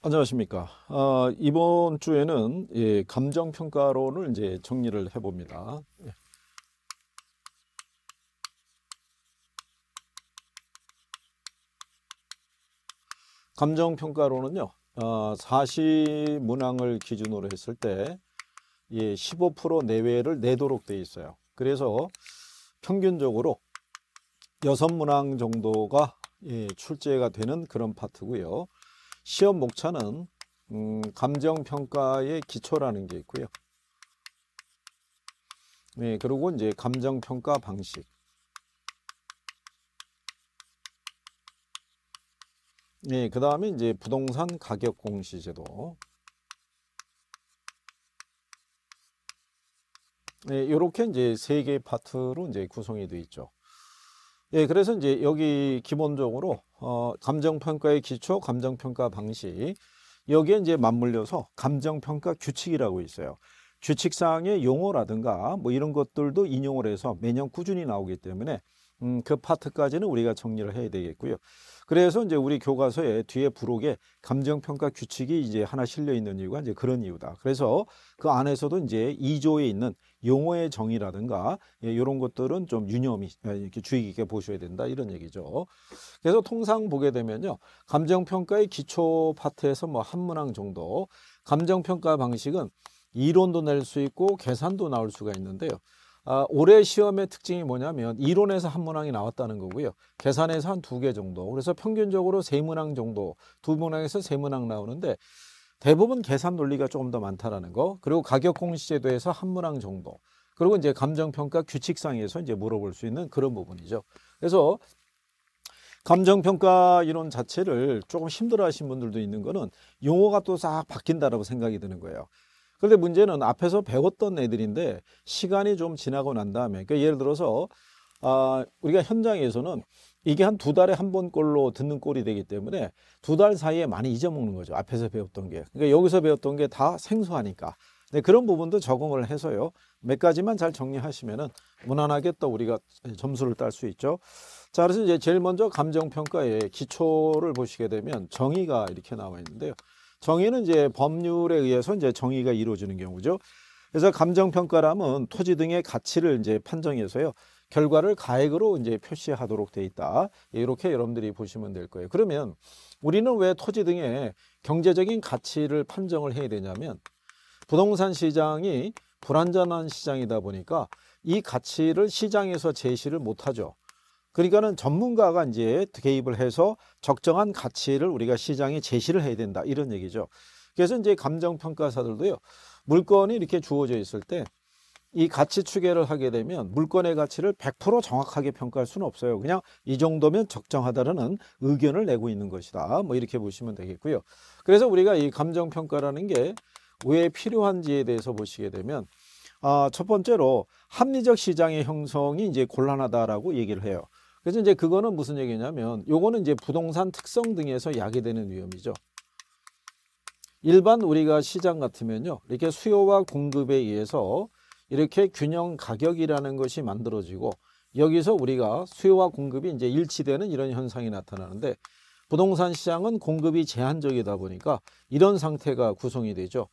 안녕하십니까. 아, 이번 주에는 예, 감정평가론을 이제 정리를 해봅니다. 예. 감정평가론은요, 아, 사시 문항을 기준으로 했을 때 예, 15% 내외를 내도록 돼 있어요. 그래서 평균적으로 6 문항 정도가 예, 출제가 되는 그런 파트고요. 시험 목차는 음, 감정평가의 기초라는 게 있고요. 네, 그리고 이제 감정평가 방식. 네, 그 다음에 이제 부동산 가격 공시 제도. 네, 이렇게 이제 세 개의 파트로 이제 구성이 되어 있죠. 예, 그래서 이제 여기 기본적으로 어, 감정평가의 기초, 감정평가 방식 여기에 이제 맞물려서 감정평가 규칙이라고 있어요. 규칙상의 용어라든가 뭐 이런 것들도 인용을 해서 매년 꾸준히 나오기 때문에 음, 그 파트까지는 우리가 정리를 해야 되겠고요. 그래서 이제 우리 교과서에 뒤에 부록에 감정평가 규칙이 이제 하나 실려 있는 이유가 이제 그런 이유다. 그래서 그 안에서도 이제 2조에 있는 용어의 정의라든가 예, 이런 것들은 좀 유념이 예, 이렇게 주의 깊게 보셔야 된다 이런 얘기죠. 그래서 통상 보게 되면요. 감정평가의 기초 파트에서 뭐 한 문항 정도 감정평가 방식은 이론도 낼 수 있고 계산도 나올 수가 있는데요. 아, 올해 시험의 특징이 뭐냐면 이론에서 한 문항이 나왔다는 거고요. 계산에서 한 두 개 정도. 그래서 평균적으로 세 문항 정도, 두 문항에서 세 문항 나오는데 대부분 계산 논리가 조금 더 많다라는 거. 그리고 가격 공시제도에서 한 문항 정도. 그리고 이제 감정평가 규칙상에서 이제 물어볼 수 있는 그런 부분이죠. 그래서 감정평가 이론 자체를 조금 힘들어 하신 분들도 있는 거는 용어가 또 싹 바뀐다라고 생각이 드는 거예요. 그런데 문제는 앞에서 배웠던 애들인데 시간이 좀 지나고 난 다음에 그러니까 예를 들어서 아, 우리가 현장에서는 이게 한 두 달에 한 번꼴로 듣는 꼴이 되기 때문에 두 달 사이에 많이 잊어먹는 거죠. 앞에서 배웠던 게. 그러니까 여기서 배웠던 게 다 생소하니까. 네, 그런 부분도 적응을 해서요. 몇 가지만 잘 정리하시면은 무난하게 또 우리가 점수를 딸 수 있죠. 자, 그래서 이제 제일 먼저 감정평가의 기초를 보시게 되면 정의가 이렇게 나와 있는데요. 정의는 이제 법률에 의해서 이제 정의가 이루어지는 경우죠. 그래서 감정평가라면 토지 등의 가치를 이제 판정해서요. 결과를 가액으로 이제 표시하도록 돼 있다. 이렇게 여러분들이 보시면 될 거예요. 그러면 우리는 왜 토지 등의 경제적인 가치를 판정을 해야 되냐면 부동산 시장이 불안전한 시장이다 보니까 이 가치를 시장에서 제시를 못하죠. 그러니까는 전문가가 이제 개입을 해서 적정한 가치를 우리가 시장에 제시를 해야 된다 이런 얘기죠. 그래서 이제 감정평가사들도요 물건이 이렇게 주어져 있을 때 이 가치 추계를 하게 되면 물건의 가치를 100% 정확하게 평가할 수는 없어요. 그냥 이 정도면 적정하다라는 의견을 내고 있는 것이다. 뭐 이렇게 보시면 되겠고요. 그래서 우리가 이 감정평가라는 게 왜 필요한지에 대해서 보시게 되면 아, 첫 번째로 합리적 시장의 형성이 이제 곤란하다라고 얘기를 해요. 그래서 이제 그거는 무슨 얘기냐면 요거는 이제 부동산 특성 등에서 야기되는 위험이죠. 일반 우리가 시장 같으면요. 이렇게 수요와 공급에 의해서 이렇게 균형 가격이라는 것이 만들어지고 여기서 우리가 수요와 공급이 이제 일치되는 이런 현상이 나타나는데 부동산 시장은 공급이 제한적이다 보니까 이런 상태가 구성이 되죠.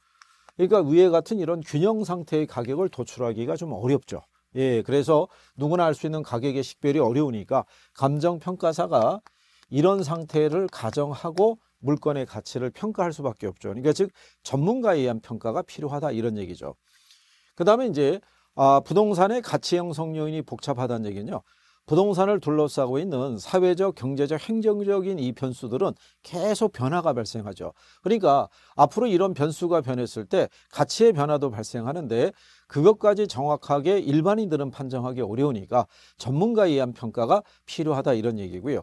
그러니까 위에 같은 이런 균형 상태의 가격을 도출하기가 좀 어렵죠. 예, 그래서 누구나 알 수 있는 가격의 식별이 어려우니까 감정평가사가 이런 상태를 가정하고 물건의 가치를 평가할 수밖에 없죠. 그러니까 즉 전문가에 의한 평가가 필요하다 이런 얘기죠. 그 다음에 이제 아, 부동산의 가치 형성 요인이 복잡하다는 얘기는요. 부동산을 둘러싸고 있는 사회적, 경제적, 행정적인 이 변수들은 계속 변화가 발생하죠. 그러니까 앞으로 이런 변수가 변했을 때 가치의 변화도 발생하는데 그것까지 정확하게 일반인들은 판정하기 어려우니까 전문가에 의한 평가가 필요하다 이런 얘기고요.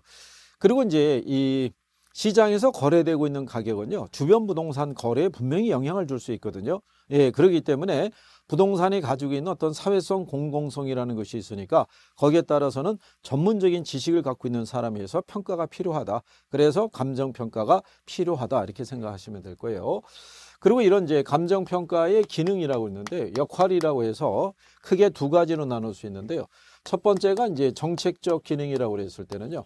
그리고 이제 이 시장에서 거래되고 있는 가격은요. 주변 부동산 거래에 분명히 영향을 줄 수 있거든요. 예, 그러기 때문에 부동산이 가지고 있는 어떤 사회성 공공성이라는 것이 있으니까 거기에 따라서는 전문적인 지식을 갖고 있는 사람에서 평가가 필요하다. 그래서 감정평가가 필요하다. 이렇게 생각하시면 될 거예요. 그리고 이런 이제 감정평가의 기능이라고 있는데 역할이라고 해서 크게 두 가지로 나눌 수 있는데요. 첫 번째가 이제 정책적 기능이라고 그랬을 때는요.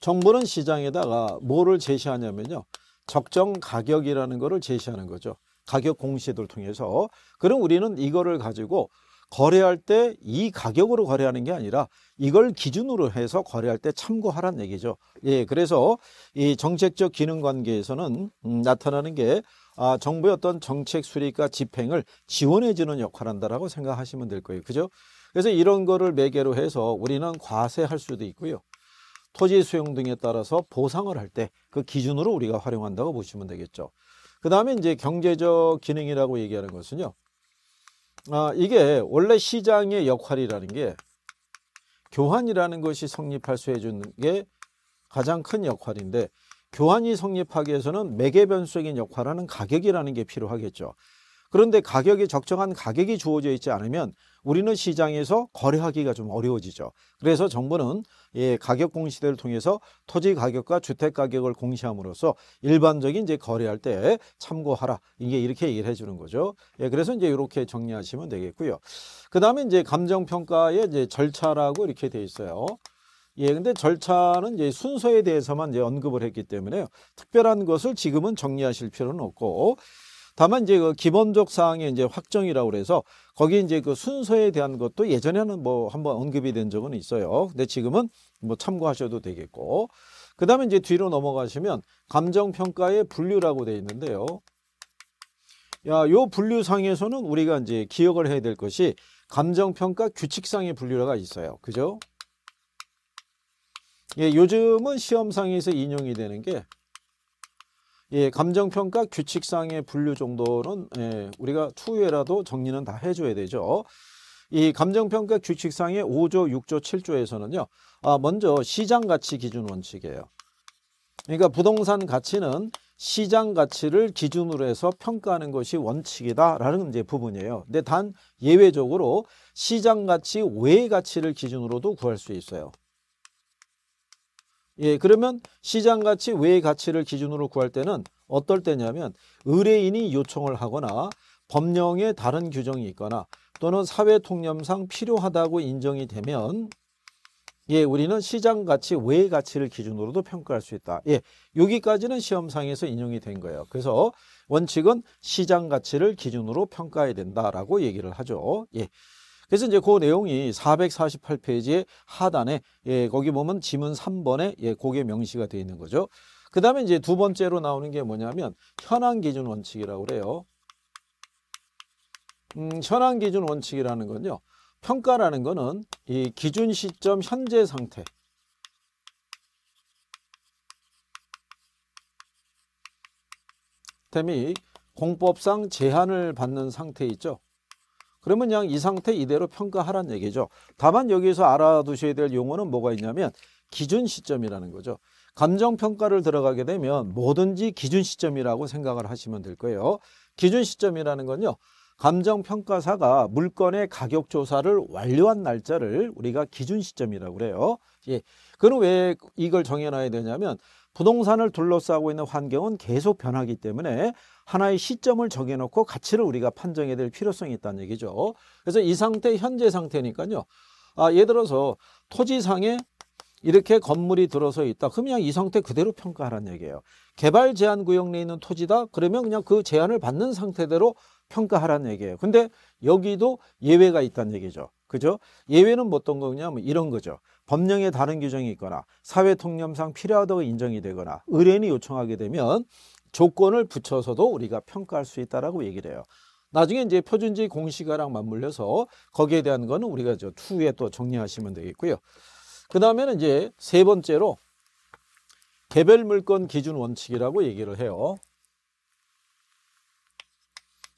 정부는 시장에다가 뭐를 제시하냐면요. 적정 가격이라는 거를 제시하는 거죠. 가격 공시제도를 통해서. 그럼 우리는 이거를 가지고 거래할 때 이 가격으로 거래하는 게 아니라 이걸 기준으로 해서 거래할 때 참고하란 얘기죠. 예, 그래서 이 정책적 기능 관계에서는 음, 나타나는 게 아, 정부의 어떤 정책 수립과 집행을 지원해 주는 역할을 한다라고 생각하시면 될 거예요. 그죠? 그래서 이런 거를 매개로 해서 우리는 과세할 수도 있고요. 토지 수용 등에 따라서 보상을 할 때 그 기준으로 우리가 활용한다고 보시면 되겠죠. 그 다음에 이제 경제적 기능이라고 얘기하는 것은요. 아, 이게 원래 시장의 역할이라는 게 교환이라는 것이 성립할 수 해주는 게 가장 큰 역할인데 교환이 성립하기 위해서는 매개 변수적인 역할하는 가격이라는 게 필요하겠죠. 그런데 가격이 적정한 가격이 주어져 있지 않으면 우리는 시장에서 거래하기가 좀 어려워지죠. 그래서 정부는 예, 가격 공시대를 통해서 토지 가격과 주택 가격을 공시함으로써 일반적인 이제 거래할 때 참고하라. 이게 이렇게 얘기를 해주는 거죠. 예, 그래서 이제 이렇게 정리하시면 되겠고요. 그 다음에 이제 감정평가의 이제 절차라고 이렇게 돼 있어요. 예, 근데 절차는 이제 순서에 대해서만 이제 언급을 했기 때문에요. 특별한 것을 지금은 정리하실 필요는 없고 다만 이제 그 기본적 사항의 이제 확정이라고 그래서 거기 이제 그 순서에 대한 것도 예전에는 뭐 한번 언급이 된 적은 있어요. 근데 지금은 뭐 참고하셔도 되겠고. 그 다음에 이제 뒤로 넘어가시면 감정평가의 분류라고 되어 있는데요. 야, 요 분류상에서는 우리가 이제 기억을 해야 될 것이 감정평가 규칙상의 분류가 있어요. 그죠? 예, 요즘은 시험상에서 인용이 되는 게 예, 감정평가 규칙상의 분류 정도는 예, 우리가 추후에라도 정리는 다 해줘야 되죠. 이 감정평가 규칙상의 5조, 6조, 7조에서는요. 아, 먼저 시장가치 기준 원칙이에요. 그러니까 부동산 가치는 시장 가치를 기준으로 해서 평가하는 것이 원칙이다라는 이제 부분이에요. 근데 단 예외적으로 시장 가치 외의 가치를 기준으로도 구할 수 있어요. 예, 그러면 시장가치 외의 가치를 기준으로 구할 때는 어떨 때냐면 의뢰인이 요청을 하거나 법령에 다른 규정이 있거나 또는 사회통념상 필요하다고 인정이 되면 예, 우리는 시장 가치 외의 가치를 기준으로도 평가할 수 있다. 예, 여기까지는 시험상에서 인용이 된 거예요. 그래서 원칙은 시장 가치를 기준으로 평가해야 된다라고 얘기를 하죠. 예. 그래서 이제 그 내용이 448페이지의 하단에 예, 거기 보면 지문 3번에 예, 고개 명시가 되어 있는 거죠. 그 다음에 이제 두 번째로 나오는 게 뭐냐면 현황 기준 원칙이라고 그래요. 음, 현황 기준 원칙이라는 건요. 평가라는 거는 이 기준 시점 현재 상태 템이 공법상 제한을 받는 상태 있죠. 그러면 그냥 이 상태 이대로 평가하란 얘기죠. 다만 여기서 알아두셔야 될 용어는 뭐가 있냐면 기준 시점이라는 거죠. 감정평가를 들어가게 되면 뭐든지 기준 시점이라고 생각을 하시면 될 거예요. 기준 시점이라는 건요. 감정평가사가 물건의 가격 조사를 완료한 날짜를 우리가 기준 시점이라고 그래요. 예. 그럼 왜 이걸 정해놔야 되냐면 부동산을 둘러싸고 있는 환경은 계속 변하기 때문에 하나의 시점을 정해놓고 가치를 우리가 판정해야 될 필요성이 있다는 얘기죠. 그래서 이 상태 현재 상태니까요. 아, 예를 들어서 토지상에 이렇게 건물이 들어서 있다. 그럼 그냥 이 상태 그대로 평가하라는 얘기예요. 개발 제한 구역 내에 있는 토지다. 그러면 그냥 그 제한을 받는 상태대로 평가하라는 얘기예요. 근데 여기도 예외가 있다는 얘기죠. 그죠? 예외는 뭐 어떤 거냐 면 뭐 이런 거죠. 법령에 다른 규정이 있거나 사회 통념상 필요하다고 인정이 되거나 의뢰인이 요청하게 되면 조건을 붙여서도 우리가 평가할 수 있다라고 얘기를 해요. 나중에 이제 표준지 공시가랑 맞물려서 거기에 대한 거는 우리가 저 투에 또 정리하시면 되겠고요. 그 다음에는 이제 세 번째로 개별 물건 기준 원칙이라고 얘기를 해요.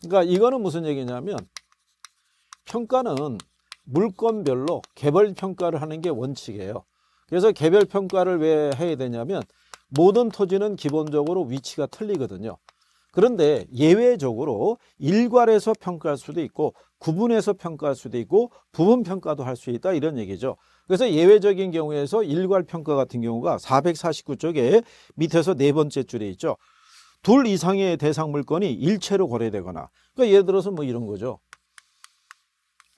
그러니까 이거는 무슨 얘기냐면 평가는 물건별로 개별 평가를 하는 게 원칙이에요. 그래서 개별 평가를 왜 해야 되냐면 모든 토지는 기본적으로 위치가 틀리거든요. 그런데 예외적으로 일괄해서 평가할 수도 있고 구분해서 평가할 수도 있고 부분 평가도 할 수 있다 이런 얘기죠. 그래서 예외적인 경우에서 일괄 평가 같은 경우가 449쪽에 밑에서 네 번째 줄에 있죠. 둘 이상의 대상 물건이 일체로 거래되거나 그러니까 예를 들어서 뭐 이런 거죠.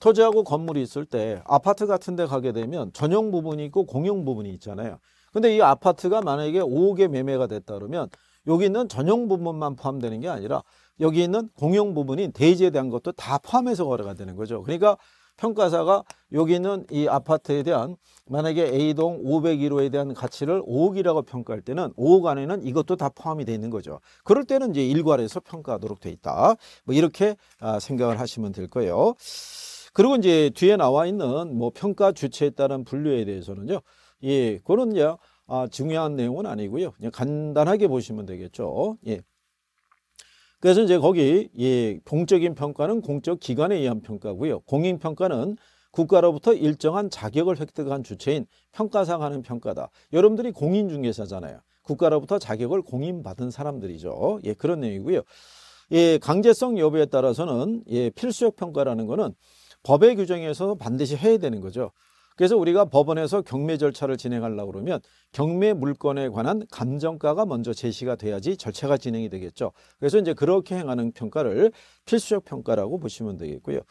토지하고 건물이 있을 때 아파트 같은 데 가게 되면 전용 부분이 있고 공용 부분이 있잖아요. 근데 이 아파트가 만약에 5억에 매매가 됐다 그러면 여기 있는 전용 부분만 포함되는 게 아니라 여기 있는 공용 부분인 대지에 대한 것도 다 포함해서 거래가 되는 거죠. 그러니까 평가사가 여기 있는 이 아파트에 대한 만약에 A동 501호에 대한 가치를 5억이라고 평가할 때는 5억 안에는 이것도 다 포함이 되어 있는 거죠. 그럴 때는 이제 일괄해서 평가하도록 돼 있다. 뭐 이렇게 아, 생각을 하시면 될 거예요. 그리고 이제 뒤에 나와 있는 뭐 평가 주체에 따른 분류에 대해서는요. 예, 그거는 이제 아, 중요한 내용은 아니고요. 그냥 간단하게 보시면 되겠죠. 예. 그래서 이제 거기 예, 공적인 평가는 공적 기관에 의한 평가고요. 공인 평가는 국가로부터 일정한 자격을 획득한 주체인 평가상 하는 평가다. 여러분들이 공인중개사잖아요. 국가로부터 자격을 공인받은 사람들이죠. 예, 그런 내용이고요. 예, 강제성 여부에 따라서는 예, 필수적 평가라는 거는 법의 규정에서 반드시 해야 되는 거죠. 그래서 우리가 법원에서 경매 절차를 진행하려고 그러면 경매 물건에 관한 감정가가 먼저 제시가 돼야지 절차가 진행이 되겠죠. 그래서 이제 그렇게 행하는 평가를 필수적 평가라고 보시면 되겠고요.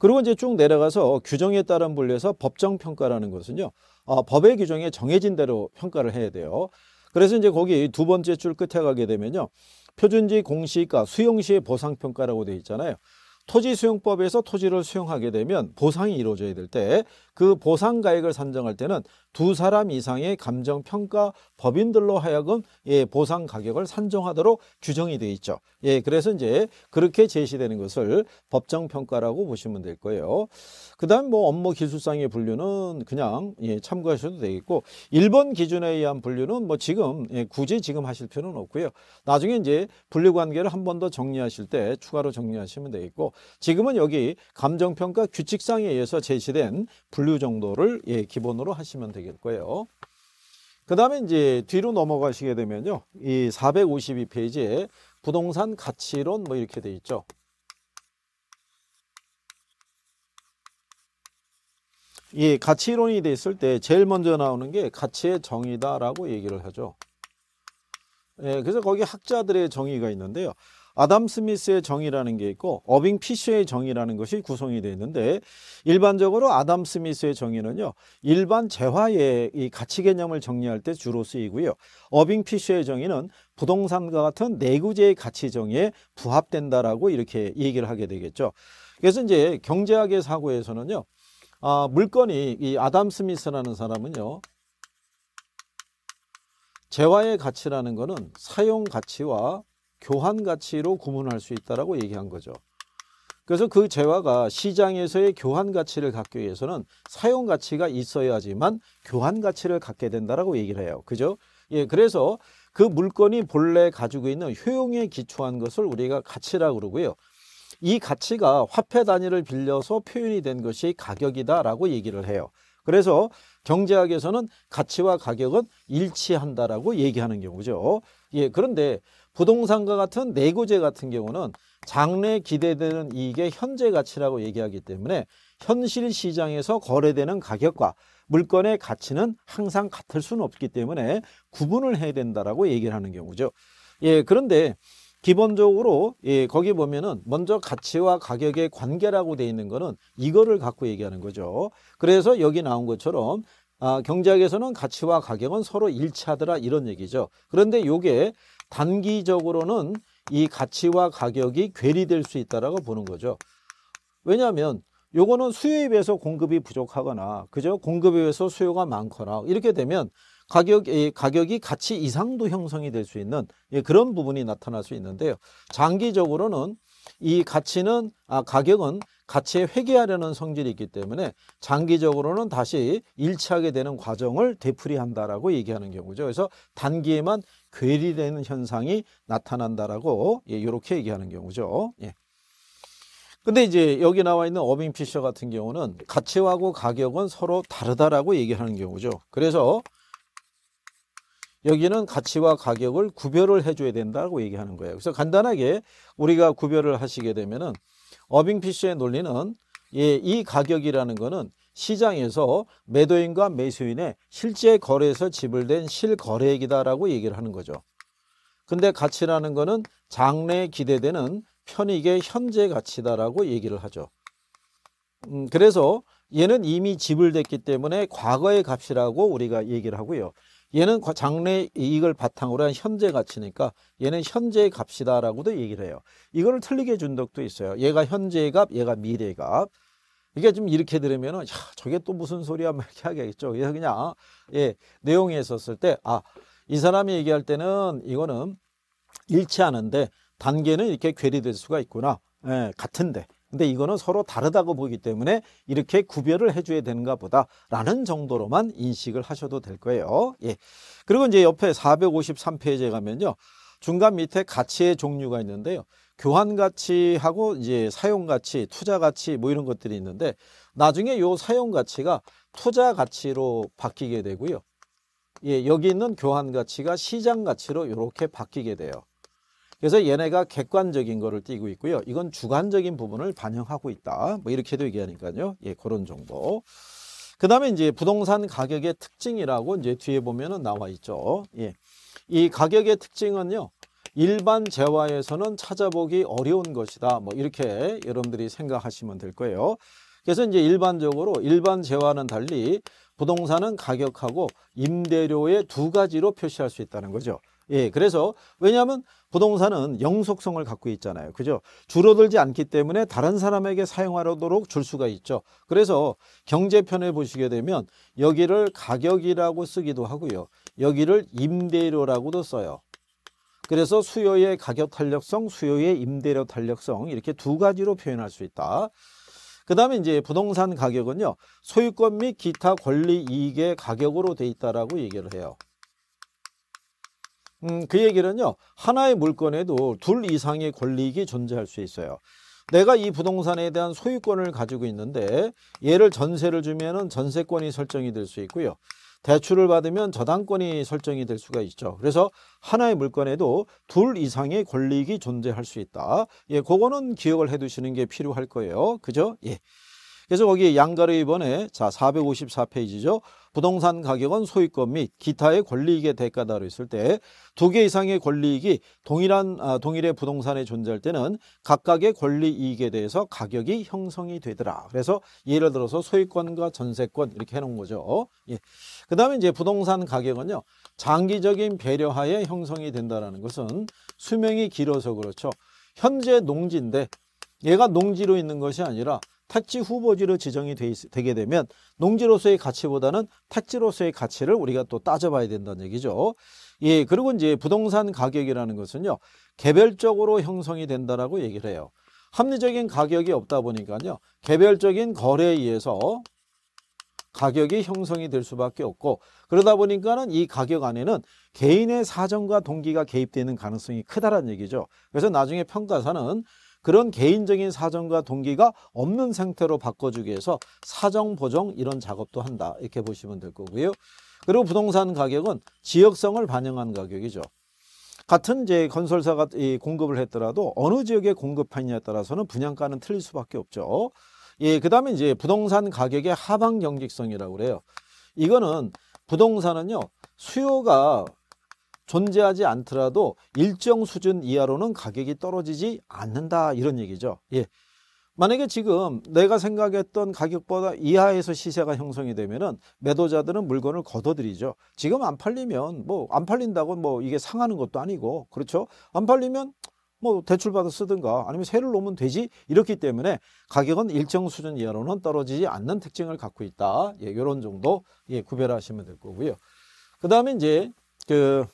그리고 이제 쭉 내려가서 규정에 따른 분류에서 법정 평가라는 것은요. 어, 법의 규정에 정해진 대로 평가를 해야 돼요. 그래서 이제 거기 두 번째 줄 끝에 가게 되면요. 표준지 공시가 수용시의 보상평가라고 되어 있잖아요. 토지 수용법에서 토지를 수용하게 되면 보상이 이루어져야 될 때 그 보상 가액을 산정할 때는 두 사람 이상의 감정 평가 법인들로 하여금 예, 보상 가격을 산정하도록 규정이 되어 있죠. 예, 그래서 이제 그렇게 제시되는 것을 법정 평가라고 보시면 될 거예요. 그다음 뭐 업무 기술상의 분류는 그냥 예, 참고하셔도 되겠고 일번 기준에 의한 분류는 뭐 지금 예, 굳이 지금 하실 필요는 없고요. 나중에 이제 분류 관계를 한 번 더 정리하실 때 추가로 정리하시면 되겠고 지금은 여기 감정 평가 규칙상에 의해서 제시된 분류 정도를 예, 기본으로 하시면 되겠고요. 그 다음에 이제 뒤로 넘어가시게 되면요. 이 452페이지에 부동산 가치론 뭐 이렇게 돼 있죠. 이 가치론이 돼 있을 때 제일 먼저 나오는 게 가치의 정의다라고 얘기를 하죠. 예, 그래서 거기 학자들의 정의가 있는데요. 아담 스미스의 정의라는 게 있고 어빙 피셔의 정의라는 것이 구성이 되어 있는데 일반적으로 아담 스미스의 정의는요. 일반 재화의 이 가치 개념을 정리할 때 주로 쓰이고요. 어빙 피셔의 정의는 부동산과 같은 내구재의 가치 정의에 부합된다라고 이렇게 얘기를 하게 되겠죠. 그래서 이제 경제학의 사고에서는요. 아, 물건이 이 아담 스미스라는 사람은요. 재화의 가치라는 것은 사용 가치와 교환 가치로 구분할 수 있다라고 얘기한 거죠. 그래서 그 재화가 시장에서의 교환 가치를 갖기 위해서는 사용 가치가 있어야지만 교환 가치를 갖게 된다라고 얘기를 해요. 그죠? 예, 그래서 그 물건이 본래 가지고 있는 효용에 기초한 것을 우리가 가치라 그러고요. 이 가치가 화폐 단위를 빌려서 표현이 된 것이 가격이다라고 얘기를 해요. 그래서 경제학에서는 가치와 가격은 일치한다라고 얘기하는 경우죠. 예, 그런데 부동산과 같은 내구재 같은 경우는 장래 기대되는 이익의 현재 가치라고 얘기하기 때문에 현실 시장에서 거래되는 가격과 물건의 가치는 항상 같을 수는 없기 때문에 구분을 해야 된다라고 얘기를 하는 경우죠. 예, 그런데 기본적으로 예, 거기 보면은 먼저 가치와 가격의 관계라고 돼 있는 거는 이거를 갖고 얘기하는 거죠. 그래서 여기 나온 것처럼 아, 경제학에서는 가치와 가격은 서로 일치하더라 이런 얘기죠. 그런데 요게 단기적으로는 이 가치와 가격이 괴리될 수 있다라고 보는 거죠. 왜냐하면 요거는 수요에 비해서 공급이 부족하거나 그죠 공급에 비해서 수요가 많거나 이렇게 되면 가격, 가격이 가치 이상도 형성이 될 수 있는 예, 그런 부분이 나타날 수 있는데요. 장기적으로는 이 가치는 아, 가격은 가치에 회귀하려는 성질이 있기 때문에 장기적으로는 다시 일치하게 되는 과정을 되풀이한다라고 얘기하는 경우죠. 그래서 단기에만 괴리되는 현상이 나타난다라고 예, 이렇게 얘기하는 경우죠. 예. 근데 이제 여기 나와 있는 어빙 피셔 같은 경우는 가치하고 가격은 서로 다르다라고 얘기하는 경우죠. 그래서 여기는 가치와 가격을 구별을 해줘야 된다고 얘기하는 거예요. 그래서 간단하게 우리가 구별을 하시게 되면은 어빙 피셔의 논리는 예, 이 가격이라는 거는 시장에서 매도인과 매수인의 실제 거래에서 지불된 실거래액이다라고 얘기를 하는 거죠. 근데 가치라는 거는 장래에 기대되는 편익의 현재 가치다라고 얘기를 하죠. 음, 그래서 얘는 이미 지불됐기 때문에 과거의 값이라고 우리가 얘기를 하고요. 얘는 장래 이익을 바탕으로 한 현재 가치니까 얘는 현재의 값이다라고도 얘기를 해요. 이거를 틀리게 준 적도 있어요. 얘가 현재의 값, 얘가 미래의 값. 이게 좀 이렇게 들으면은 야 저게 또 무슨 소리야 막 이렇게 하겠죠. 그래서 그냥 아, 예내용이 있었을 때아이 사람이 얘기할 때는 이거는 일치하는데 단계는 이렇게 괴리될 수가 있구나. 예, 같은데 근데 이거는 서로 다르다고 보기 때문에 이렇게 구별을 해줘야 되는가 보다라는 정도로만 인식을 하셔도 될 거예요. 예. 그리고 이제 옆에 453페이지에 가면요. 중간 밑에 가치의 종류가 있는데요. 교환 가치하고 이제 사용 가치, 투자 가치 뭐 이런 것들이 있는데 나중에 요 사용 가치가 투자 가치로 바뀌게 되고요. 예, 여기 있는 교환 가치가 시장 가치로 이렇게 바뀌게 돼요. 그래서 얘네가 객관적인 거를 띄고 있고요. 이건 주관적인 부분을 반영하고 있다. 뭐 이렇게도 얘기하니까요. 예, 그런 정도. 그 다음에 이제 부동산 가격의 특징이라고 이제 뒤에 보면은 나와 있죠. 예. 이 가격의 특징은요. 일반 재화에서는 찾아보기 어려운 것이다. 뭐 이렇게 여러분들이 생각하시면 될 거예요. 그래서 이제 일반적으로 일반 재화는 달리 부동산은 가격하고 임대료의 두 가지로 표시할 수 있다는 거죠. 예, 그래서 왜냐하면 부동산은 영속성을 갖고 있잖아요. 그죠? 줄어들지 않기 때문에 다른 사람에게 사용하도록 줄 수가 있죠. 그래서 경제편에 보시게 되면 여기를 가격이라고 쓰기도 하고요. 여기를 임대료라고도 써요. 그래서 수요의 가격 탄력성, 수요의 임대료 탄력성 이렇게 두 가지로 표현할 수 있다. 그 다음에 이제 부동산 가격은요. 소유권 및 기타 권리 이익의 가격으로 돼 있다라고 얘기를 해요. 음, 그 얘기는요. 하나의 물건에도 둘 이상의 권리익이 존재할 수 있어요. 내가 이 부동산에 대한 소유권을 가지고 있는데 얘를 전세를 주면 은 전세권이 설정이 될 수 있고요. 대출을 받으면 저당권이 설정이 될 수가 있죠. 그래서 하나의 물건에도 둘 이상의 권리익이 존재할 수 있다. 예, 그거는 기억을 해 두시는 게 필요할 거예요. 그죠? 예. 그래서 거기 양가르 2번에 자 454페이지죠. 부동산 가격은 소유권 및 기타의 권리익의 대가다로 있을때 두 개 이상의 권리익이 동일한 아, 동일의 부동산에 존재할 때는 각각의 권리이익에 대해서 가격이 형성이 되더라. 그래서 예를 들어서 소유권과 전세권 이렇게 해놓은 거죠. 예. 그다음에 이제 부동산 가격은요 장기적인 배려하에 형성이 된다라는 것은 수명이 길어서 그렇죠. 현재 농지인데 얘가 농지로 있는 것이 아니라 택지 후보지로 지정이 되게 되면 농지로서의 가치보다는 택지로서의 가치를 우리가 또 따져봐야 된다는 얘기죠. 예, 그리고 이제 부동산 가격이라는 것은요. 개별적으로 형성이 된다라고 얘기를 해요. 합리적인 가격이 없다 보니까요. 개별적인 거래에 의해서 가격이 형성이 될 수밖에 없고 그러다 보니까는 이 가격 안에는 개인의 사정과 동기가 개입되는 가능성이 크다라는 얘기죠. 그래서 나중에 평가사는 그런 개인적인 사정과 동기가 없는 상태로 바꿔주기 위해서 사정 보정 이런 작업도 한다 이렇게 보시면 될 거고요. 그리고 부동산 가격은 지역성을 반영한 가격이죠. 같은 이제 건설사가 공급을 했더라도 어느 지역에 공급하느냐에 따라서는 분양가는 틀릴 수밖에 없죠. 예, 그 다음에 이제 부동산 가격의 하방 경직성이라고 그래요. 이거는 부동산은요, 수요가 존재하지 않더라도 일정 수준 이하로는 가격이 떨어지지 않는다 이런 얘기죠. 예. 만약에 지금 내가 생각했던 가격보다 이하에서 시세가 형성이 되면은 매도자들은 물건을 걷어들이죠. 지금 안 팔리면 뭐 안 팔린다고 뭐 이게 상하는 것도 아니고 그렇죠. 안 팔리면 뭐 대출받아 쓰든가 아니면 세를 놓으면 되지 이렇기 때문에 가격은 일정 수준 이하로는 떨어지지 않는 특징을 갖고 있다. 예, 요런 정도 예, 구별하시면 될 거고요. 그다음에 이제 그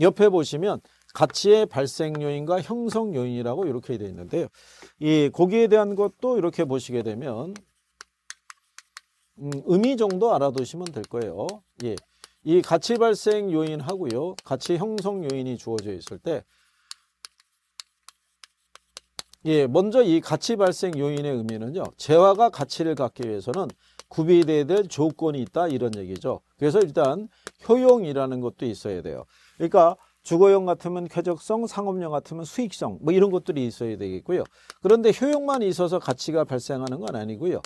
옆에 보시면 가치의 발생 요인과 형성 요인이라고 이렇게 되어 있는데요. 이 고기에 대한 것도 이렇게 보시게 되면 음, 의미 정도 알아두시면 될 거예요. 예. 이 가치 발생 요인하고요. 가치 형성 요인이 주어져 있을 때 예, 먼저 이 가치 발생 요인의 의미는요. 재화가 가치를 갖기 위해서는 구비돼야 될 조건이 있다 이런 얘기죠. 그래서 일단 효용이라는 것도 있어야 돼요. 그러니까 주거용 같으면 쾌적성, 상업용 같으면 수익성 뭐 이런 것들이 있어야 되겠고요. 그런데 효용만 있어서 가치가 발생하는 건 아니고요.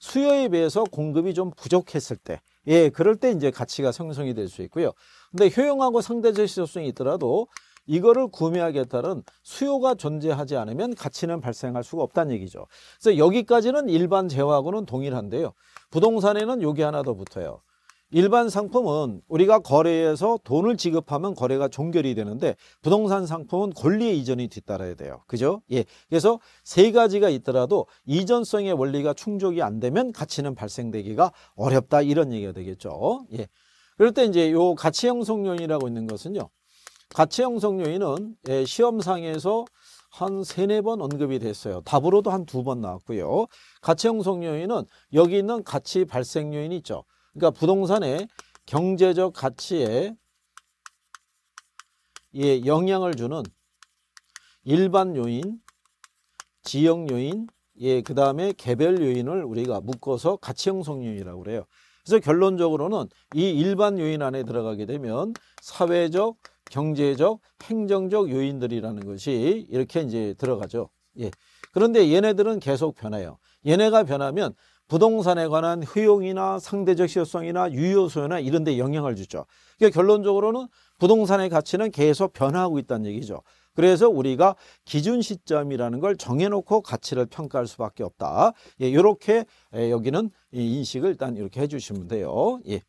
수요에 비해서 공급이 좀 부족했을 때, 예, 그럴 때 이제 가치가 생성이 될 수 있고요. 근데 효용하고 상대적 실효성이 있더라도 이거를 구매하기에 따른 수요가 존재하지 않으면 가치는 발생할 수가 없다는 얘기죠. 그래서 여기까지는 일반 재화하고는 동일한데요. 부동산에는 여기 하나 더 붙어요. 일반 상품은 우리가 거래해서 돈을 지급하면 거래가 종결이 되는데 부동산 상품은 권리의 이전이 뒤따라야 돼요. 그죠? 예. 그래서 세 가지가 있더라도 이전성의 원리가 충족이 안 되면 가치는 발생되기가 어렵다 이런 얘기가 되겠죠. 예. 그럴 때 이제 요 가치 형성 요인이라고 있는 것은요. 가치 형성 요인은 예, 시험상에서 한 세네 번 언급이 됐어요. 답으로도 한 두 번 나왔고요. 가치 형성 요인은 여기 있는 가치 발생 요인이 있죠. 그러니까 부동산의 경제적 가치에 예, 영향을 주는 일반 요인, 지역 요인, 예, 그 다음에 개별 요인을 우리가 묶어서 가치 형성 요인이라고 그래요. 그래서 결론적으로는 이 일반 요인 안에 들어가게 되면 사회적, 경제적, 행정적 요인들이라는 것이 이렇게 이제 들어가죠. 예. 그런데 얘네들은 계속 변해요. 얘네가 변하면 부동산에 관한 효용이나 상대적 실효성이나 유효소요나 이런 데 영향을 주죠. 그러니까 결론적으로는 부동산의 가치는 계속 변화하고 있다는 얘기죠. 그래서 우리가 기준 시점이라는 걸 정해놓고 가치를 평가할 수밖에 없다. 예, 이렇게 예, 여기는 인식을 일단 이렇게 해주시면 돼요. 예.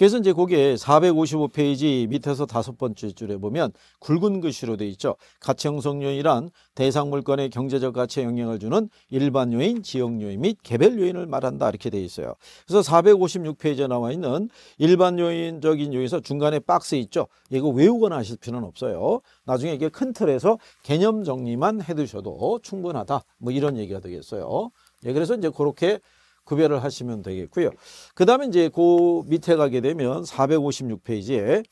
그래서 이제 거기에 455페이지 밑에서 다섯 번째 줄에 보면 굵은 글씨로 되어 있죠. 가치 형성 요인이란 대상 물건의 경제적 가치에 영향을 주는 일반 요인, 지역 요인 및 개별 요인을 말한다 이렇게 되어 있어요. 그래서 456페이지에 나와 있는 일반 요인적인 요인에서 중간에 박스 있죠. 이거 외우거나 하실 필요는 없어요. 나중에 이게 큰 틀에서 개념 정리만 해두셔도 충분하다. 뭐 이런 얘기가 되겠어요. 예, 그래서 이제 그렇게 구별을 하시면 되겠고요. 그 다음에 이제 그 밑에 가게 되면 456페이지에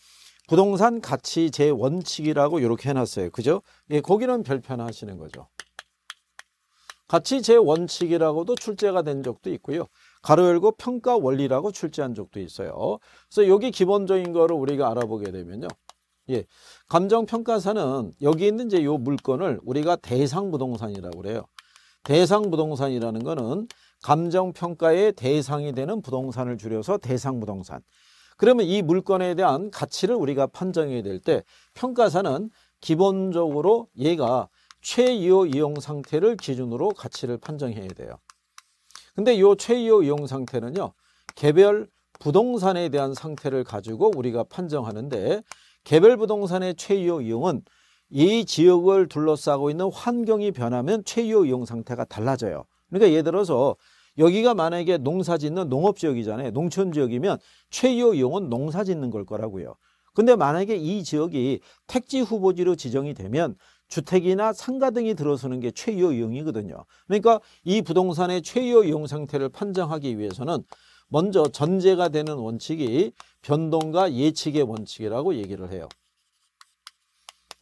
부동산 가치 제 원칙이라고 이렇게 해놨어요. 그죠? 예, 거기는 별편 하시는 거죠. 가치 제 원칙이라고도 출제가 된 적도 있고요. 가로 열고 평가 원리라고 출제한 적도 있어요. 그래서 여기 기본적인 거를 우리가 알아보게 되면요. 예. 감정평가사는 여기 있는 이제 요 물건을 우리가 대상 부동산이라고 그래요. 대상 부동산이라는 거는 감정평가의 대상이 되는 부동산을 줄여서 대상부동산. 그러면 이 물건에 대한 가치를 우리가 판정해야 될 때 평가사는 기본적으로 얘가 최유효 이용 상태를 기준으로 가치를 판정해야 돼요. 근데 이최유효 이용 상태는요. 개별 부동산에 대한 상태를 가지고 우리가 판정하는데 개별 부동산의 최유효 이용은 이 지역을 둘러싸고 있는 환경이 변하면 최유효 이용 상태가 달라져요. 그러니까 예를 들어서 여기가 만약에 농사 짓는 농업 지역이잖아요. 농촌 지역이면 최유 이용은 농사 짓는 걸 거라고요. 근데 만약에 이 지역이 택지 후보지로 지정이 되면 주택이나 상가 등이 들어서는 게최유 이용이거든요. 그러니까 이 부동산의 최유 이용 상태를 판정하기 위해서는 먼저 전제가 되는 원칙이 변동과 예측의 원칙이라고 얘기를 해요.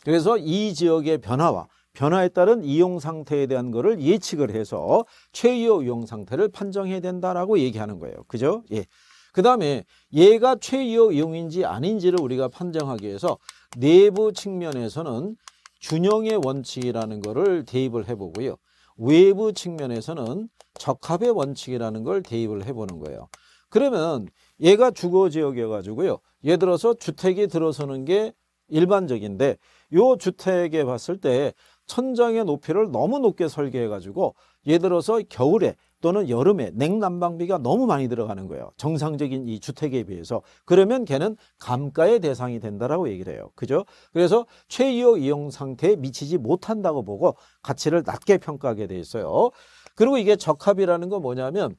그래서 이 지역의 변화와 변화에 따른 이용 상태에 대한 거를 예측을 해서 최유오 이용 상태를 판정해야 된다라고 얘기하는 거예요. 그죠? 예. 그 다음에 얘가 최유오 이용인지 아닌지를 우리가 판정하기 위해서 내부 측면에서는 균형의 원칙이라는 거를 대입을 해보고요. 외부 측면에서는 적합의 원칙이라는 걸 대입을 해보는 거예요. 그러면 얘가 주거지역이어가지고요. 예를 들어서 주택이 들어서는 게 일반적인데 요 주택에 봤을 때 천장의 높이를 너무 높게 설계해가지고 예를 들어서 겨울에 또는 여름에 냉난방비가 너무 많이 들어가는 거예요. 정상적인 이 주택에 비해서. 그러면 걔는 감가의 대상이 된다라고 얘기를 해요. 그죠? 그래서 최이호 이용 상태에 미치지 못한다고 보고 가치를 낮게 평가하게 돼 있어요. 그리고 이게 적합이라는 건 뭐냐면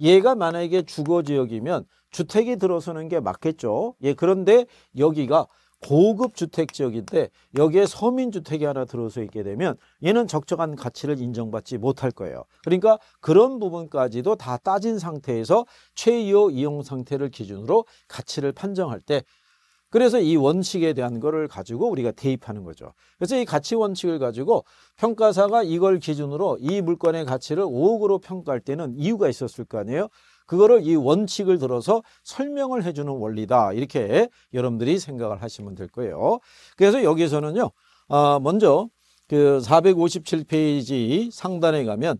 얘가 만약에 주거 지역이면 주택이 들어서는 게 맞겠죠. 예, 그런데 여기가 고급 주택 지역인데 여기에 서민 주택이 하나 들어서 있게 되면 얘는 적정한 가치를 인정받지 못할 거예요. 그러니까 그런 부분까지도 다 따진 상태에서 최요 이용 상태를 기준으로 가치를 판정할 때 그래서 이 원칙에 대한 거를 가지고 우리가 대입하는 거죠. 그래서 이 가치 원칙을 가지고 평가사가 이걸 기준으로 이 물건의 가치를 5억으로 평가할 때는 이유가 있었을 거 아니에요. 그거를 이 원칙을 들어서 설명을 해주는 원리다. 이렇게 여러분들이 생각을 하시면 될 거예요. 그래서 여기에서는요. 아, 먼저 그 457페이지 상단에 가면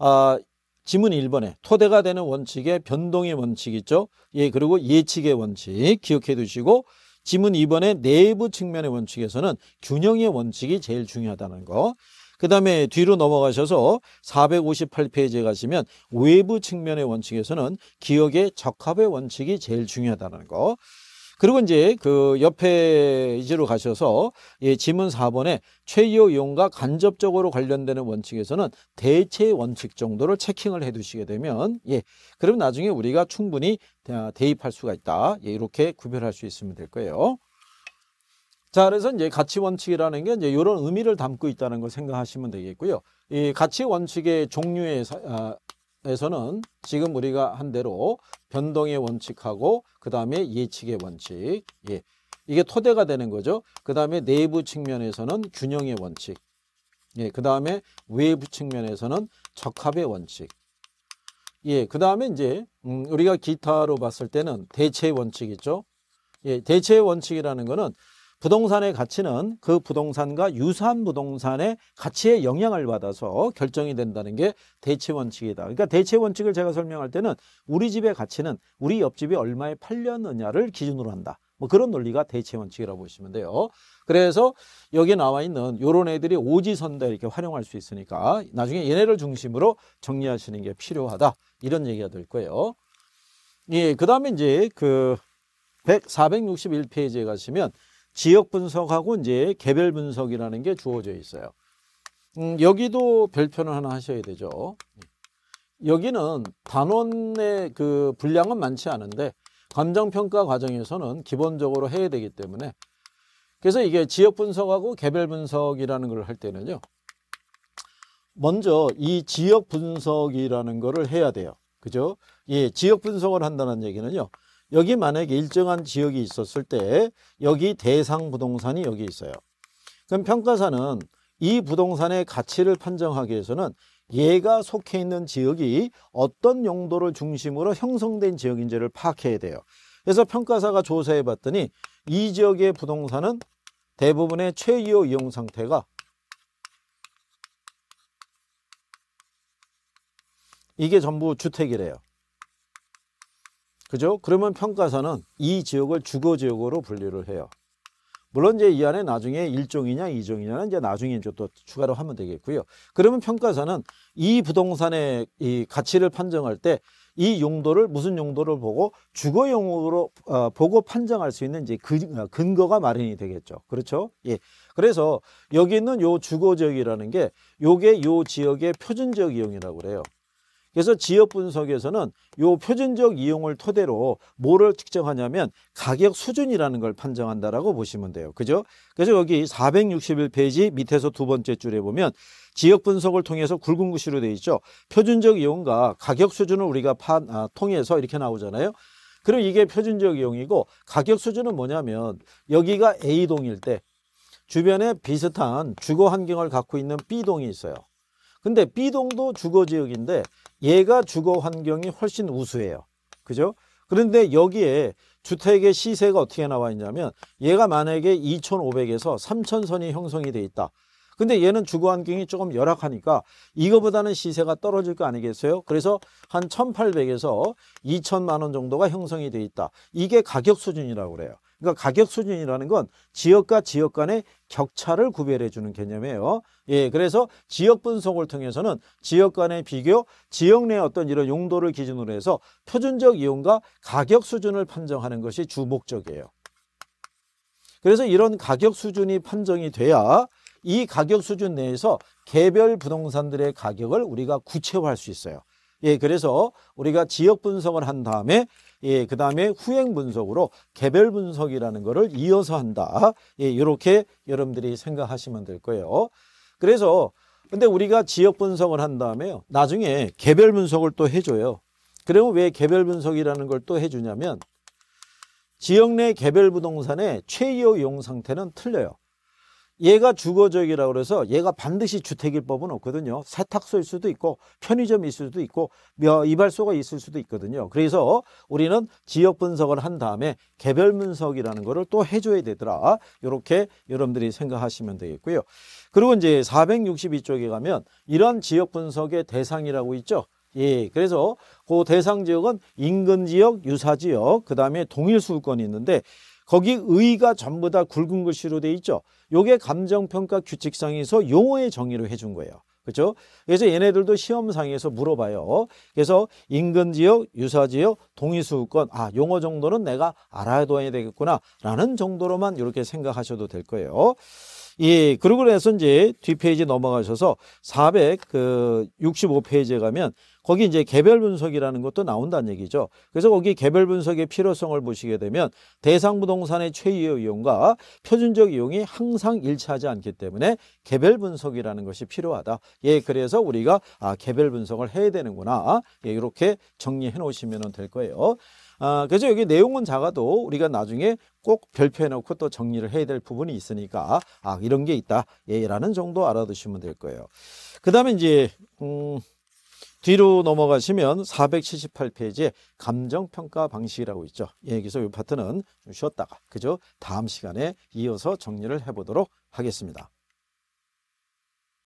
아, 지문 1번에 토대가 되는 원칙의 변동의 원칙 있죠. 예, 그리고 예측의 원칙 기억해 두시고 지문 2번의 내부 측면의 원칙에서는 균형의 원칙이 제일 중요하다는 거. 그 다음에 뒤로 넘어가셔서 458페이지에 가시면 외부 측면의 원칙에서는 기억의 적합의 원칙이 제일 중요하다는 거. 그리고 이제 그 옆에 이지로 가셔서 예, 지문 4번에 최이호 용과 간접적으로 관련되는 원칙에서는 대체 원칙 정도를 체킹을 해 두시게 되면 예, 그럼 나중에 우리가 충분히 대입할 수가 있다. 예, 이렇게 구별할 수 있으면 될 거예요. 자, 그래서 이제 가치 원칙이라는 게 이제 이런 의미를 담고 있다는 걸 생각하시면 되겠고요. 이 가치 원칙의 종류에 아, 서는 지금 우리가 한 대로 변동의 원칙하고 그 다음에 예측의 원칙 예. 이게 토대가 되는 거죠 그 다음에 내부 측면에서는 균형의 원칙 예. 그 다음에 외부 측면에서는 적합의 원칙 예. 그 다음에 이제 음, 우리가 기타로 봤을 때는 대체 원칙 이죠 예. 대체 원칙이라는 거는 부동산의 가치는 그 부동산과 유사한 부동산의 가치에 영향을 받아서 결정이 된다는 게 대체 원칙이다. 그러니까 대체 원칙을 제가 설명할 때는 우리 집의 가치는 우리 옆집이 얼마에 팔렸느냐를 기준으로 한다. 뭐 그런 논리가 대체 원칙이라고 보시면 돼요. 그래서 여기 나와 있는 요런 애들이 오지선다 이렇게 활용할 수 있으니까 나중에 얘네를 중심으로 정리하시는 게 필요하다. 이런 얘기가 될 거예요. 예, 그다음에 이제 그 100, 461페이지에 가시면 지역 분석하고 이제 개별 분석이라는 게 주어져 있어요. 음, 여기도 별표를 하나 하셔야 되죠. 여기는 단원의 그 분량은 많지 않은데 감정평가 과정에서는 기본적으로 해야 되기 때문에 그래서 이게 지역 분석하고 개별 분석이라는 걸 할 때는요. 먼저 이 지역 분석이라는 거를 해야 돼요. 그죠? 예, 지역 분석을 한다는 얘기는요. 여기 만약에 일정한 지역이 있었을 때 여기 대상 부동산이 여기 있어요. 그럼 평가사는 이 부동산의 가치를 판정하기 위해서는 얘가 속해 있는 지역이 어떤 용도를 중심으로 형성된 지역인지를 파악해야 돼요. 그래서 평가사가 조사해 봤더니 이 지역의 부동산은 대부분의 최이호 이용 상태가 이게 전부 주택이래요. 그죠? 그러면 평가사는 이 지역을 주거 지역으로 분류를 해요. 물론 이제 이 안에 나중에 1종이냐 2종이냐는 이제 나중에 이제 또 추가로 하면 되겠고요. 그러면 평가사는 이 부동산의 이 가치를 판정할 때 이 용도를 무슨 용도를 보고 주거용으로 어, 보고 판정할 수 있는 이제 근, 어, 거가 마련이 되겠죠. 그렇죠? 예. 그래서 여기 있는 요 주거 지역이라는 게 요게 요 지역의 표준 지역 이용이라고 그래요. 그래서 지역 분석에서는 이 표준적 이용을 토대로 뭐를 측정하냐면 가격 수준이라는 걸 판정한다라고 보시면 돼요. 그죠? 그래서 여기 461페이지 밑에서 두 번째 줄에 보면 지역 분석을 통해서 굵은 구씨로 되어 있죠. 표준적 이용과 가격 수준을 우리가 파, 아, 통해서 이렇게 나오잖아요. 그리고 이게 표준적 이용이고 가격 수준은 뭐냐면 여기가 A동일 때 주변에 비슷한 주거 환경을 갖고 있는 B동이 있어요. 근데 B동도 주거 지역인데 얘가 주거 환경이 훨씬 우수해요. 그죠? 그런데 여기에 주택의 시세가 어떻게 나와 있냐면 얘가 만약에 2,500에서 3,000선이 형성이 돼 있다. 근데 얘는 주거 환경이 조금 열악하니까 이거보다는 시세가 떨어질 거 아니겠어요? 그래서 한 1,800에서 2,000만 원 정도가 형성이 돼 있다. 이게 가격 수준이라고 그래요. 그러니까 가격 수준이라는 건 지역과 지역 간의 격차를 구별해 주는 개념이에요. 예, 그래서 지역 분석을 통해서는 지역 간의 비교, 지역 내 어떤 이런 용도를 기준으로 해서 표준적 이용과 가격 수준을 판정하는 것이 주 목적이에요. 그래서 이런 가격 수준이 판정이 돼야 이 가격 수준 내에서 개별 부동산들의 가격을 우리가 구체화할 수 있어요. 예, 그래서 우리가 지역 분석을 한 다음에 예, 그 다음에 후행 분석으로 개별 분석이라는 거를 이어서 한다. 예, 이렇게 여러분들이 생각하시면 될 거예요. 그래서 근데 우리가 지역 분석을 한 다음에요. 나중에 개별 분석을 또 해줘요. 그러면 왜 개별 분석이라는 걸 또 해주냐면 지역 내 개별 부동산의 최이용 상태는 틀려요. 얘가 주거적이라고해서 얘가 반드시 주택일 법은 없거든요. 세탁소일 수도 있고 편의점일 수도 있고 이발소가 있을 수도 있거든요. 그래서 우리는 지역 분석을 한 다음에 개별 분석이라는 거를 또 해줘야 되더라. 이렇게 여러분들이 생각하시면 되겠고요. 그리고 이제 462쪽에 가면 이런 지역 분석의 대상이라고 있죠. 예, 그래서 그 대상 지역은 인근 지역, 유사 지역, 그 다음에 동일 수권이 있는데 거기 의가 전부 다 굵은 글씨로 돼 있죠. 요게 감정평가 규칙상에서 용어의 정의로 해 준 거예요. 그렇죠? 그래서 얘네들도 시험상에서 물어봐요. 그래서 인근 지역, 유사 지역, 동의 수권 급 아, 용어 정도는 내가 알아둬야 되겠구나라는 정도로만 이렇게 생각하셔도 될 거예요. 예, 그러고 나서 이제 뒷페이지 넘어가셔서 465페이지에 그 가면 거기 이제 개별 분석이라는 것도 나온다는 얘기죠. 그래서 거기 개별 분석의 필요성을 보시게 되면 대상 부동산의 최유의 이용과 표준적 이용이 항상 일치하지 않기 때문에 개별 분석이라는 것이 필요하다. 예, 그래서 우리가 아, 개별 분석을 해야 되는구나. 예, 이렇게 정리해 놓으시면 될 거예요. 아, 그래서 여기 내용은 작아도 우리가 나중에 꼭 별표해놓고 또 정리를 해야 될 부분이 있으니까 아 이런 게 있다 예라는 정도 알아두시면 될 거예요. 그 다음에 이제 음. 뒤로 넘어가시면 478페이지에 감정평가 방식이라고 있죠. 예, 여기서 이 파트는 좀 쉬었다가 그죠? 다음 시간에 이어서 정리를 해보도록 하겠습니다.